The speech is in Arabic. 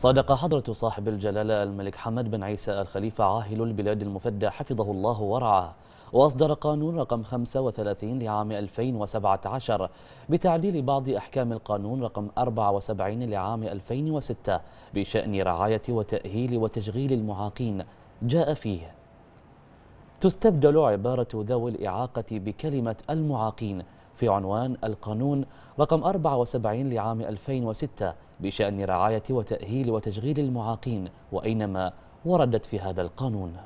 صادق حضرة صاحب الجلالة الملك حمد بن عيسى الخليفة عاهل البلاد المفدى حفظه الله ورعاه وأصدر قانون رقم 35 لعام 2017 بتعديل بعض أحكام القانون رقم 74 لعام 2006 بشأن رعاية وتأهيل وتشغيل المعاقين جاء فيه تستبدل عبارة ذوي الإعاقة بكلمة المعاقين في عنوان القانون رقم 74 لعام 2006 بشأن رعاية وتأهيل وتشغيل المعاقين وأينما وردت في هذا القانون